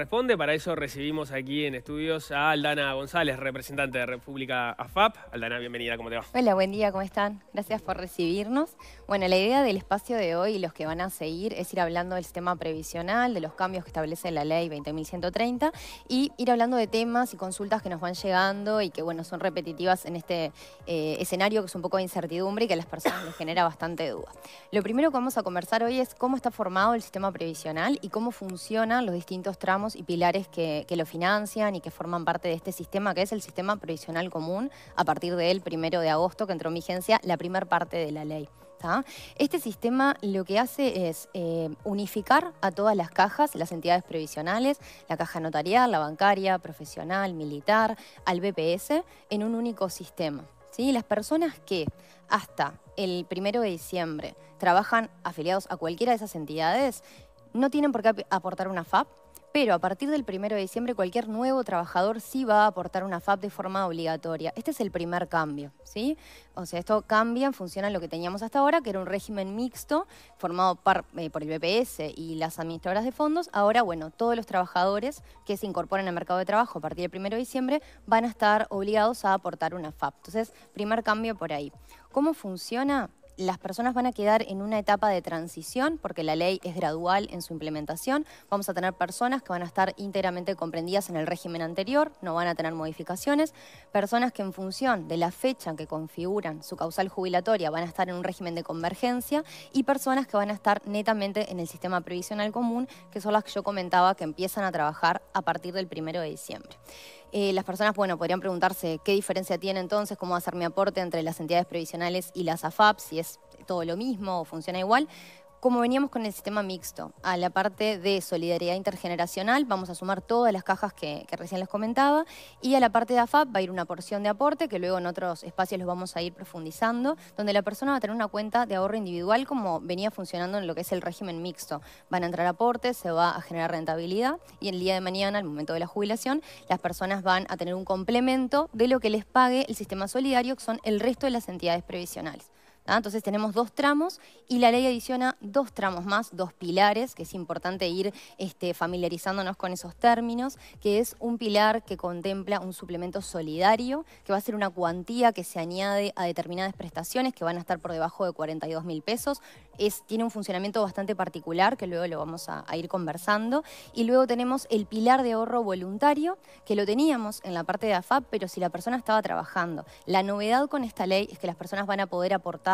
responde. Para eso recibimos aquí en estudios a Aldana González, representante de República AFAP. Aldana, bienvenida, ¿cómo te va? Hola, buen día, ¿cómo están? Gracias por recibirnos. Bueno, la idea del espacio de hoy y los que van a seguir es ir hablando del sistema previsional, de los cambios que establece la ley 20.130 y ir hablando de temas y consultas que nos van llegando y que, bueno, son repetitivas en este eh, escenario que es un poco de incertidumbre y que a las personas les genera bastante duda. Lo primero que vamos a conversar hoy es cómo está formado el sistema previsional y cómo funcionan los distintos tramos y pilares que, lo financian y que forman parte de este sistema, que es el sistema previsional común, a partir del primero de agosto que entró en vigencia la primera parte de la ley. Este sistema lo que hace es eh, unificar a todas las cajas, las entidades previsionales, la caja notarial, la bancaria, profesional, militar, al BPS, en un único sistema. Las personas que hasta el 1 de diciembre trabajan afiliados a cualquiera de esas entidades, no tienen por qué aportar una FAP, pero a partir del 1 de diciembre cualquier nuevo trabajador sí va a aportar una FAP de forma obligatoria. Este es el primer cambio, ¿sí? O sea, esto cambia en función lo que teníamos hasta ahora, que era un régimen mixto formado eh, por el BPS y las administradoras de fondos. Ahora, bueno, todos los trabajadores que se incorporan al mercado de trabajo a partir del 1 de diciembre van a estar obligados a aportar una FAP. Entonces, primer cambio por ahí. ¿Cómo funciona? las personas van a quedar en una etapa de transición, porque la ley es gradual en su implementación. Vamos a tener personas que van a estar íntegramente comprendidas en el régimen anterior, no van a tener modificaciones. Personas que en función de la fecha en que configuran su causal jubilatoria van a estar en un régimen de convergencia y personas que van a estar netamente en el sistema previsional común, que son las que yo comentaba que empiezan a trabajar a partir del primero de diciembre. Eh, las personas, bueno, podrían preguntarse qué diferencia tiene entonces, cómo hacer mi aporte entre las entidades previsionales y las AFAP, si es todo lo mismo o funciona igual como veníamos con el sistema mixto, a la parte de solidaridad intergeneracional vamos a sumar todas las cajas que, recién les comentaba y a la parte de AFAP va a ir una porción de aporte que luego en otros espacios los vamos a ir profundizando, donde la persona va a tener una cuenta de ahorro individual como venía funcionando en lo que es el régimen mixto. Van a entrar aportes, se va a generar rentabilidad y el día de mañana, al momento de la jubilación, las personas van a tener un complemento de lo que les pague el sistema solidario, que son el resto de las entidades previsionales. ¿Ah? Entonces tenemos dos tramos y la ley adiciona dos tramos más, dos pilares, que es importante ir este, familiarizándonos con esos términos, que es un pilar que contempla un suplemento solidario, que va a ser una cuantía que se añade a determinadas prestaciones que van a estar por debajo de 42 mil pesos. tiene un funcionamiento bastante particular, que luego lo vamos a ir conversando. Y luego tenemos el pilar de ahorro voluntario, que lo teníamos en la parte de AFAP, pero si la persona estaba trabajando. La novedad con esta ley es que las personas van a poder aportar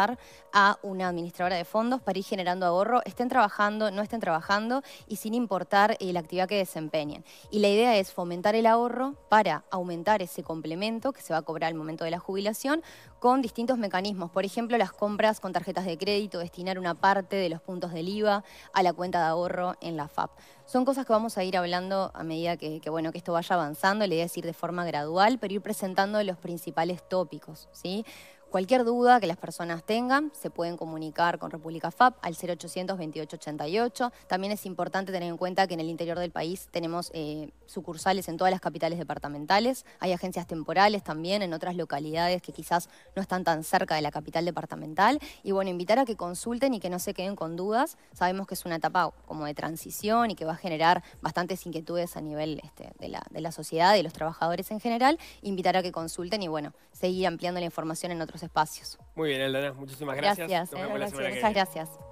a una administradora de fondos para ir generando ahorro, estén trabajando, no estén trabajando y sin importar eh, la actividad que desempeñen. Y la idea es fomentar el ahorro para aumentar ese complemento que se va a cobrar al momento de la jubilación con distintos mecanismos. Por ejemplo, las compras con tarjetas de crédito, destinar una parte de los puntos del IVA a la cuenta de ahorro en la FAP. Son cosas que vamos a ir hablando a medida que, bueno, que esto vaya avanzando, le idea a decir de forma gradual, pero ir presentando los principales tópicos, ¿sí? Cualquier duda que las personas tengan, se pueden comunicar con República FAP al 0800 2888. También es importante tener en cuenta que en el interior del país tenemos eh, sucursales en todas las capitales departamentales. Hay agencias temporales también en otras localidades que quizás no están tan cerca de la capital departamental. Y bueno, invitar a que consulten y que no se queden con dudas. Sabemos que es una etapa como de transición y que va a generar bastantes inquietudes a nivel este, de, la, de la sociedad y de los trabajadores en general. Invitar a que consulten y bueno, seguir ampliando la información en otros otros espacios. Muy bien, Aldana, muchísimas gracias. Gracias, Nos vemos eh, la gracias. que viene. muchas gracias.